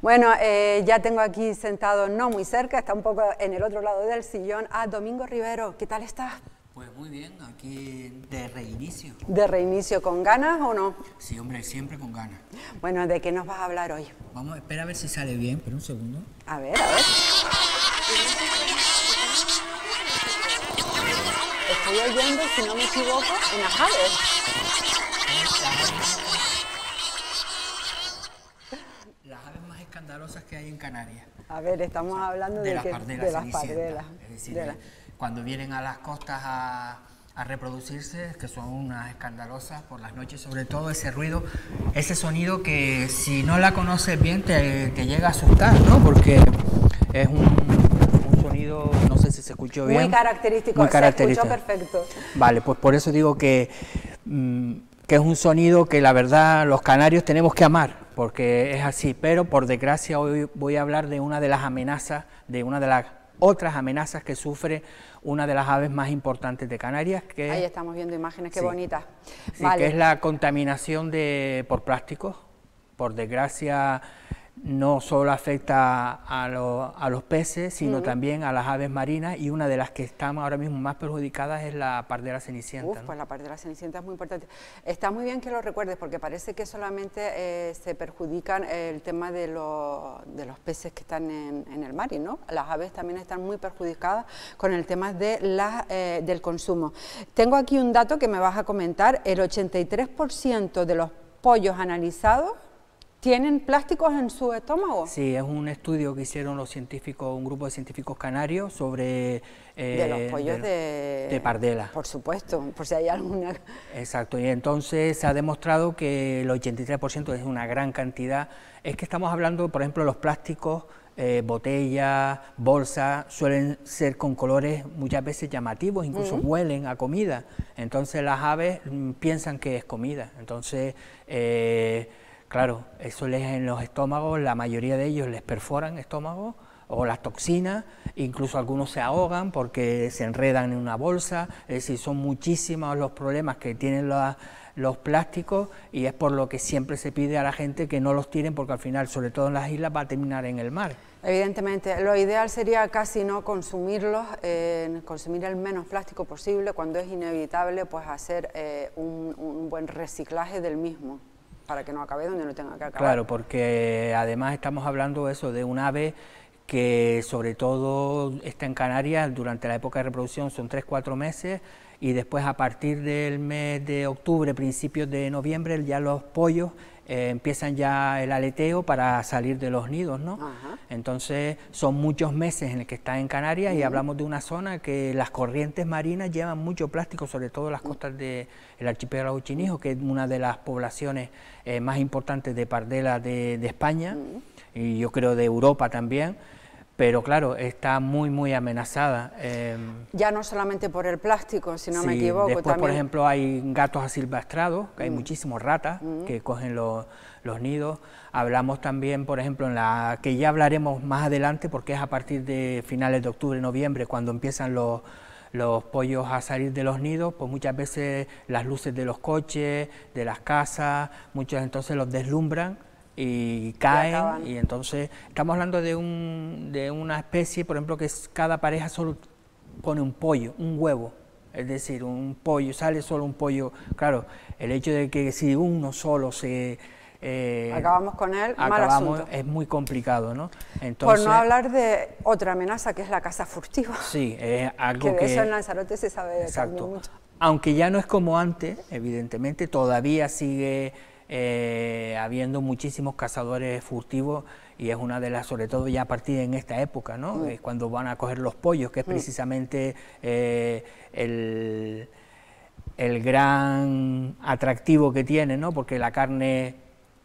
Bueno, eh, ya tengo aquí sentado, no muy cerca, está un poco en el otro lado del sillón, a Domingo Rivero. ¿Qué tal estás? Pues muy bien, aquí de reinicio. ¿De reinicio con ganas o no? Sí, hombre, siempre con ganas. Bueno, ¿de qué nos vas a hablar hoy? Vamos, espera a ver si sale bien, pero un segundo. A ver, a ver. Estoy oyendo, si no me equivoco, en aves. escandalosas que hay en Canarias. A ver, estamos hablando de, las pardelas. Es decir, cuando vienen a las costas a, reproducirse, que son unas escandalosas por las noches, sobre todo ese ruido, ese sonido que si no la conoces bien te, llega a asustar, ¿no? Porque es un, sonido, no sé si se escuchó bien. Muy característico, se escuchó perfecto. Vale, pues por eso digo que, mm, que es un sonido que la verdad los canarios tenemos que amar porque es así. Pero por desgracia hoy voy a hablar de una de las amenazas, de una de las otras amenazas que sufre una de las aves más importantes de Canarias. Que, Ahí estamos viendo imágenes, qué bonitas. que es la contaminación de, por plásticos. Por desgracia, no solo afecta a, a los peces, sino también a las aves marinas y una de las que están ahora mismo más perjudicadas es la pardera de Uf, ¿no? pues la la cenicienta es muy importante. Está muy bien que lo recuerdes porque parece que solamente eh, se perjudican el tema de, de los peces que están en, el mar y no, las aves también están muy perjudicadas con el tema de eh, del consumo. Tengo aquí un dato que me vas a comentar, el 83% de los pollos analizados tienen plásticos en su estómago. Sí, es un estudio que hicieron los científicos, un grupo de científicos canarios sobre... Eh, de los pollos de, de, pardela. Por supuesto, por si hay alguna... Exacto, y entonces se ha demostrado que el 83% es una gran cantidad. Es que estamos hablando, por ejemplo, los plásticos, eh, botellas, bolsas, suelen ser con colores muchas veces llamativos, incluso huelen a comida. Entonces las aves mm, piensan que es comida. Entonces... Eh, Claro, eso les en los estómagos, la mayoría de ellos les perforan estómago o las toxinas, incluso algunos se ahogan porque se enredan en una bolsa, es decir, son muchísimos los problemas que tienen los plásticos y es por lo que siempre se pide a la gente que no los tiren porque al final, sobre todo en las islas, va a terminar en el mar. Evidentemente, lo ideal sería casi no consumirlos, consumir el menos plástico posible, cuando es inevitable, pues hacer eh, un buen reciclaje del mismo para que no acabe donde no tenga que acabar. Claro, porque además estamos hablando eso de un ave que sobre todo está en Canarias durante la época de reproducción, son 3-4 meses, y después a partir del mes de octubre, principios de noviembre, ya los pollos eh, empiezan ya el aleteo para salir de los nidos, ¿no? Entonces son muchos meses en el que está en Canarias y hablamos de una zona que las corrientes marinas llevan mucho plástico, sobre todo las costas del archipiélago chinijo, que es una de las poblaciones eh, más importantes de Pardela de, España y yo creo de Europa también pero claro, está muy, muy amenazada. Em, ya no solamente por el plástico, si no me equivoco. Después, por ejemplo, hay gatos asilvestrados, que hay mm. muchísimos ratas mm. que cogen los, los nidos. Hablamos también, por ejemplo, en la que ya hablaremos más adelante, porque es a partir de finales de octubre, noviembre, cuando empiezan los los pollos a salir de los nidos, pues muchas veces las luces de los coches, de las casas, muchos entonces los deslumbran y caen y, entonces estamos hablando de, un, de una especie, por ejemplo, que cada pareja solo pone un pollo, un huevo, es decir, un pollo, sale solo un pollo, claro, el hecho de que si uno solo se... Eh, acabamos con él, mal asunto. Es muy complicado, ¿no? Por no hablar de otra amenaza que es la casa furtiva. Sí, es algo que... eso en Lanzarote se sabe exacto. Mucho. Aunque ya no es como antes, evidentemente, todavía sigue eh, habiendo muchísimos cazadores furtivos y es una de las, sobre todo ya a partir en esta época, ¿no? Mm. Es eh, cuando van a coger los pollos, que es mm. precisamente eh, el, el gran atractivo que tiene, ¿no? Porque la carne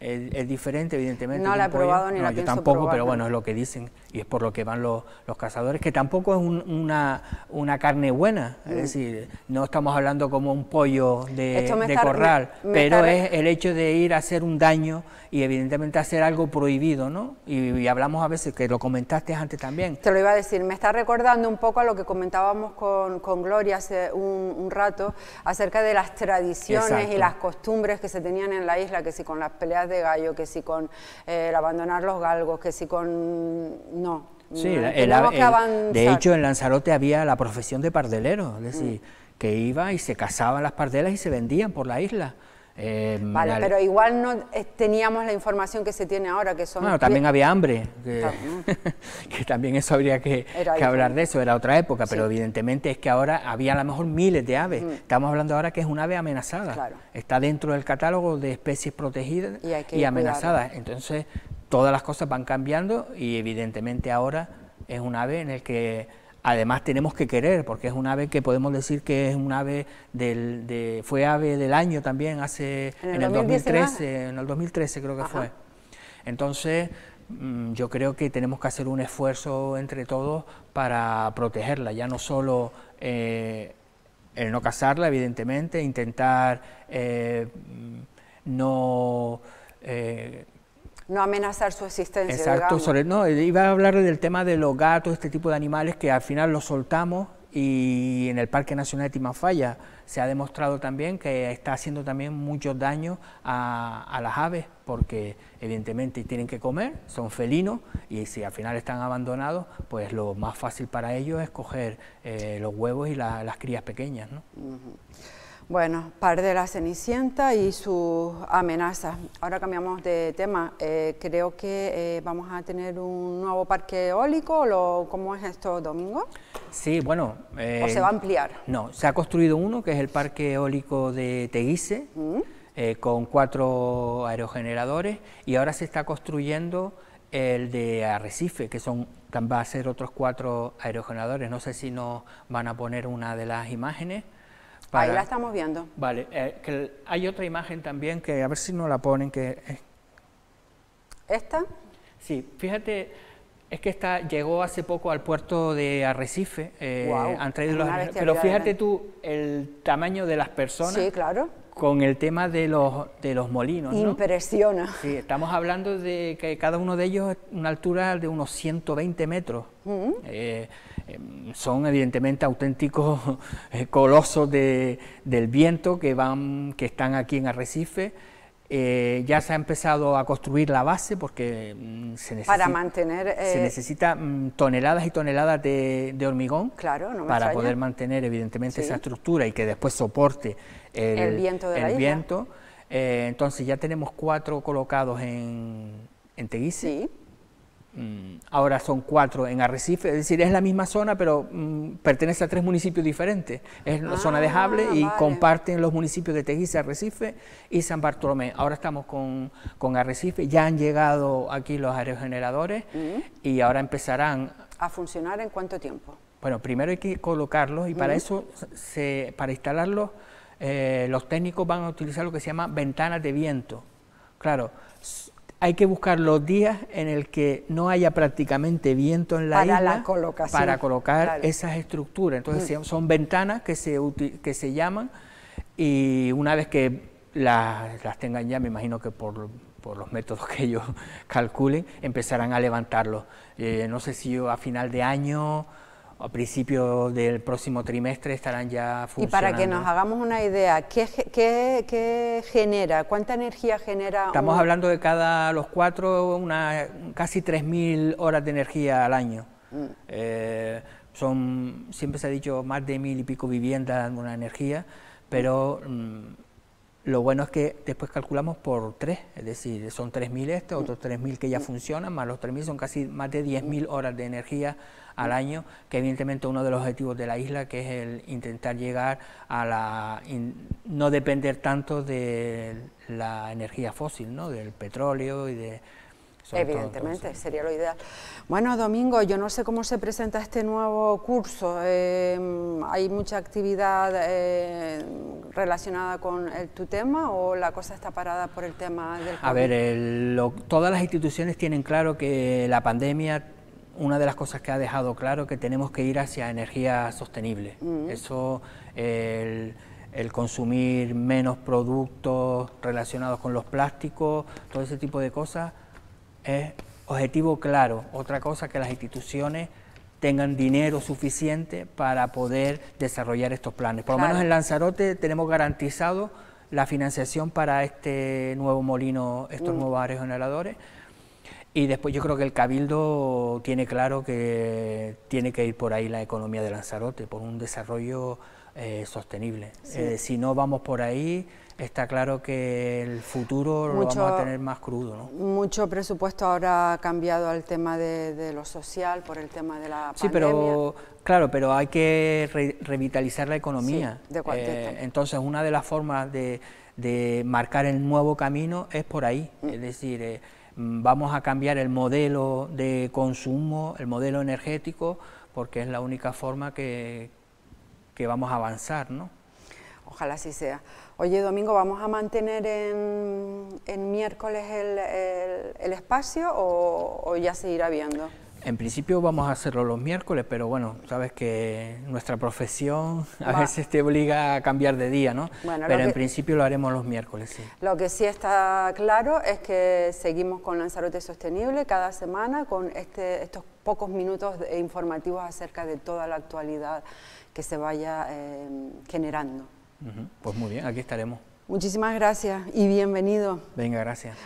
es, diferente, evidentemente. No la he probado ni yo tampoco, pero bueno, es lo que dicen y es por lo que van los, los cazadores, que tampoco es una, una carne buena, es mm. decir, no estamos hablando como un pollo de, corral, pero es el hecho de ir a hacer un daño y evidentemente hacer algo prohibido, ¿no? Y, hablamos a veces, que lo comentaste antes también. Te lo iba a decir, me está recordando un poco a lo que comentábamos con, con Gloria hace un, rato acerca de las tradiciones y las costumbres que se tenían en la isla, que si con las peleas de de gallo, que si con eh, el abandonar los galgos, que si con... No. Sí, de hecho en Lanzarote había la profesión de pardelero, es decir, mm. que iba y se cazaban las pardelas y se vendían por la isla. Em, vale, pero igual no eh, teníamos la información que se tiene ahora, que son... Bueno, también había hambre, mm. que, también eso habría que, hablar de eso, era otra época, pero evidentemente es que ahora había a lo mejor miles de aves. Mm. Estamos hablando ahora que es un ave amenazada, está dentro del catálogo de especies protegidas y, amenazadas. Entonces, todas las cosas van cambiando y evidentemente ahora es un ave en el que Además tenemos que querer, porque es un ave que podemos decir que es un ave del, de, fue ave del año también hace en el, 2013, en el 2013 creo que fue. Entonces mm, yo creo que tenemos que hacer un esfuerzo entre todos para protegerla, ya no solo eh, el no cazarla, evidentemente, intentar eh, mm, no eh, no amenazar su existencia. Exacto, sobre, no, eh, iba a hablar del tema de los gatos, este tipo de animales que al final los soltamos y en el Parque Nacional de Timafaya se ha demostrado también que está haciendo también muchos daños a, las aves porque evidentemente tienen que comer, son felinos y si al final están abandonados, pues lo más fácil para ellos es coger eh, los huevos y las crías pequeñas. ¿no? Bueno, par de la Cenicienta y sus amenazas. Ahora cambiamos de tema. Eh, creo que eh, vamos a tener un nuevo parque eólico. Lo, ¿Cómo es esto, Domingo? Sí, bueno... Eh, ¿O se va a ampliar? No, se ha construido uno, que es el parque eólico de Teguise, mm. con cuatro aerogeneradores, y ahora se está construyendo el de Arrecife, que son va a ser otros cuatro aerogeneradores. No sé si nos van a poner una de las imágenes. Ahí la estamos viendo. Vale, eh, que hay otra imagen también que a ver si no la ponen. que ¿Esta? Sí, fíjate, es que esta llegó hace poco al puerto de Arrecife, wow, eh, han traído los... Pero fíjate tú el tamaño de las personas. Sí, claro con el tema de los, de los molinos. Impresiona. Sí, estamos hablando de que cada uno de ellos es una altura de unos 120 metros. Mm. Eh, em, son evidentemente auténticos eh, colosos del viento que, van, que están aquí en Arrecife eh, ya se ha empezado a construir la base porque mm, se necesita, para mantener, se eh, necesita mm, toneladas y toneladas de, hormigón para poder mantener evidentemente esa estructura y que después soporte el, viento. Eh, entonces ya tenemos cuatro colocados en, en Teguise. Mm, ahora son cuatro en Arrecife, es decir, es la misma zona, pero mm, pertenece a tres municipios diferentes. Es zona de ah, y comparten los municipios de Teguise, Arrecife y San Bartolomé. Ahora estamos con, Arrecife, ya han llegado aquí los aerogeneradores mm. y ahora empezarán... ¿A funcionar en cuánto tiempo? Bueno, primero hay que colocarlos y para eso, se, para instalarlos, eh, los técnicos van a utilizar lo que se llama ventanas de viento. Claro, hay que buscar los días en el que no haya prácticamente viento en la isla para colocar esas estructuras. Entonces mm. son ventanas que se, que se llaman y una vez que las, las tengan ya, me imagino que por, por, los métodos que ellos calculen, empezarán a levantarlos. Eh, no sé si a final de año a principios del próximo trimestre estarán ya funcionando. Y para que nos hagamos una idea, ¿qué, qué, genera? ¿Cuánta energía genera? Estamos hablando de cada los cuatro, una, casi 3.000 horas de energía al año. Mm. Eh, son, siempre se ha dicho, más de mil y pico viviendas en una energía, pero mm, lo bueno es que después calculamos por tres, es decir, son 3.000 estos, otros 3.000 que ya mm. funcionan, más los 3.000 son casi más de 10.000 horas de energía al año, que evidentemente uno de los objetivos de la isla, que es el intentar llegar a la no depender tanto de la energía fósil, ¿no? del petróleo y de Evidentemente, sería lo ideal. Bueno, Domingo, yo no sé cómo se presenta este nuevo curso. Em, ¿Hay mucha actividad eh, relacionada con el, tu tema o la cosa está parada por el tema del COVID? A ver, todas las instituciones tienen claro que la pandemia una de las cosas que ha dejado claro que tenemos que ir hacia energía sostenible. Eso, el, consumir menos productos relacionados con los plásticos, todo ese tipo de cosas, es objetivo claro. Otra cosa que las instituciones tengan dinero suficiente para poder desarrollar estos planes. Por lo menos en Lanzarote tenemos garantizado la financiación para este nuevo molino, estos nuevos aerogeneradores. generadores y después yo creo que el Cabildo tiene claro que tiene que ir por ahí la economía de Lanzarote, por un desarrollo eh, sostenible. Eh, si no vamos por ahí, está claro que el futuro lo vamos a tener más crudo. Mucho presupuesto ahora ha cambiado al tema de, lo social, por el tema de la sí, Sí, pero claro, pero hay que revitalizar la economía. de eh, entonces, una de las formas de, marcar el nuevo camino es por ahí. Mm. Es decir Mm, vamos a cambiar el modelo de consumo, el modelo energético, porque es la única forma que, vamos a avanzar, ¿no? Ojalá así sea. Oye, Domingo, ¿vamos a mantener en, miércoles el, espacio o, ya se irá viendo? En principio vamos a hacerlo los miércoles, pero bueno, sabes que nuestra profesión a veces te obliga a cambiar de día, ¿no? pero en principio lo haremos los miércoles, sí. Lo que sí está claro es que seguimos con Lanzarote Sostenible cada semana con este, estos pocos minutos informativos acerca de toda la actualidad que se vaya eh, generando. Pues muy bien, aquí estaremos. Muchísimas gracias y bienvenido. Venga, gracias.